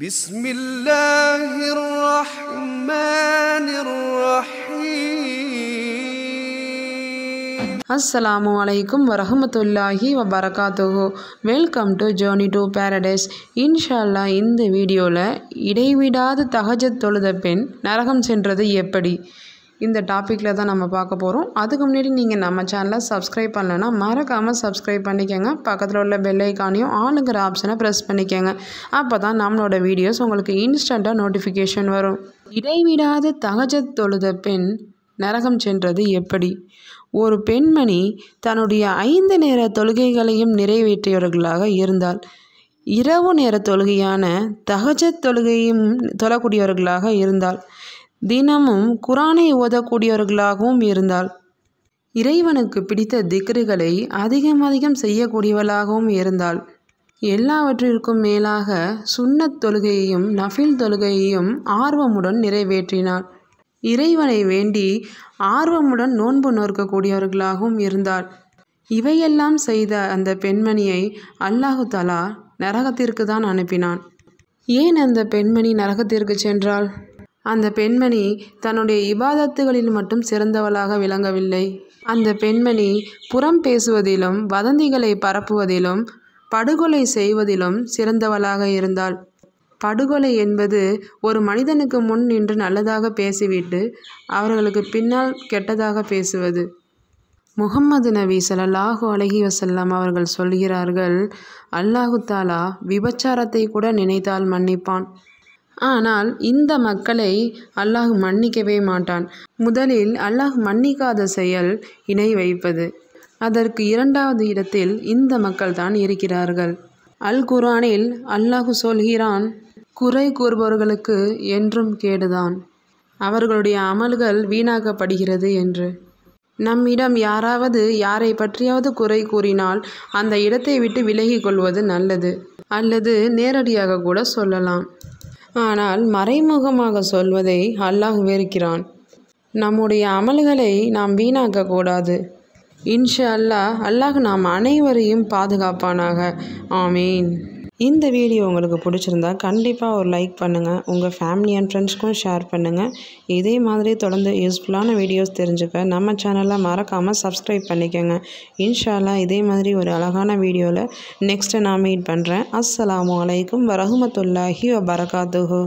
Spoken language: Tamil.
بسم الله الرحمن الرحيم அஸ்ஸலாமு அலைக்கும் Welcome to welcome to Paradise إن شاء الله இந்த வீடியோவில் இடைவிடாது தகஜத் தொழுத பெண் நரகம் சென்றது எப்படி இந்த டாப்பிக்கில் தான் நம்ம பார்க்க போகிறோம் அதுக்கு முன்னாடி நீங்கள் நம்ம சேனலை சப்ஸ்கிரைப் பண்ணலைன்னா மறக்காமல் சப்ஸ்கிரைப் பண்ணிக்கோங்க பக்கத்தில் உள்ள பெல்லைக்கானையும் ஆளுங்கிற ஆப்ஷனை ப்ரெஸ் பண்ணிக்கோங்க அப்போ தான் நம்மளோட வீடியோஸ் உங்களுக்கு இன்ஸ்டண்ட்டாக நோட்டிஃபிகேஷன் வரும் இடைவிடாது தகஜ தொழுத பெண் நரகம் சென்றது எப்படி ஒரு பெண்மணி தன்னுடைய ஐந்து நேர தொழுகைகளையும் நிறைவேற்றியவர்களாக இருந்தால் இரவு நேர தொழுகையான தகஜ தொழுகையும் தொழக்கூடியவர்களாக இருந்தால் தினமும் குரானை ஓதக்கூடியவர்களாகவும் இருந்தாள் இறைவனுக்கு பிடித்த திக்ருகளை அதிகம் அதிகம் செய்யக்கூடியவளாகவும் இருந்தாள் எல்லாவற்றிற்கும் மேலாக சுண்ணத் தொழுகையையும் நஃபில் தொழுகையையும் ஆர்வமுடன் நிறைவேற்றினாள் இறைவனை வேண்டி ஆர்வமுடன் நோன்பு நோற்கக்கூடியவர்களாகவும் இருந்தாள் இவையெல்லாம் செய்த அந்த பெண்மணியை அல்லாஹு தலா நரகத்திற்கு தான் அனுப்பினான் ஏன் அந்த பெண்மணி நரகத்திற்கு சென்றாள் அந்த பெண்மணி தன்னுடைய இபாதத்துகளில் மட்டும் சிறந்தவளாக விளங்கவில்லை அந்த பெண்மணி புறம் பேசுவதிலும் வதந்திகளை பரப்புவதிலும் படுகொலை செய்வதிலும் சிறந்தவளாக இருந்தாள் படுகொலை என்பது ஒரு மனிதனுக்கு முன் நின்று நல்லதாக பேசிவிட்டு அவர்களுக்கு பின்னால் கெட்டதாக பேசுவது முகம்மது நபி சலல்லாஹு அலஹி வசல்லாம் அவர்கள் சொல்கிறார்கள் அல்லாஹு தாலா விபச்சாரத்தை கூட நினைத்தால் மன்னிப்பான் ஆனால் இந்த மக்களை அல்லாஹ் மன்னிக்கவே மாட்டான் முதலில் அல்லாஹ் மன்னிக்காத செயல் இணை வைப்பது அதற்கு இரண்டாவது இடத்தில் இந்த மக்கள் தான் இருக்கிறார்கள் அல் குரானில் அல்லாஹு சொல்கிறான் குறை கூறுபவர்களுக்கு என்றும் கேடுதான் அவர்களுடைய அமல்கள் வீணாக்கப்படுகிறது என்று நம்மிடம் யாராவது யாரை பற்றியாவது குறை கூறினால் அந்த இடத்தை விட்டு விலகிக் கொள்வது நல்லது அல்லது நேரடியாக கூட சொல்லலாம் ஆனால் மறைமுகமாக சொல்வதை அல்லாஹ் வெறுக்கிறான் நம்முடைய அமல்களை நாம் வீணாக்க கூடாது இன்ஷா அல்லாஹ் அல்லாஹ் நாம் அனைவரையும் பாதுகாப்பானாக ஆமீன் இந்த வீடியோ உங்களுக்கு பிடிச்சிருந்தா கண்டிப்பாக ஒரு லைக் பண்ணுங்கள் உங்கள் ஃபேமிலி அண்ட் ஃப்ரெண்ட்ஸ்க்கும் ஷேர் பண்ணுங்கள் இதே மாதிரி தொடர்ந்து யூஸ்ஃபுல்லான வீடியோஸ் தெரிஞ்சுக்க நம்ம சேனலை மறக்காமல் சப்ஸ்கிரைப் பண்ணிக்கோங்க இன்ஷால்லா இதே மாதிரி ஒரு அழகான வீடியோவில் நெக்ஸ்ட்டு நான் மீட் பண்ணுறேன் அஸ்லாம் வலைக்கம் வரகமத்துல்லாஹி வபரகாத்துஹு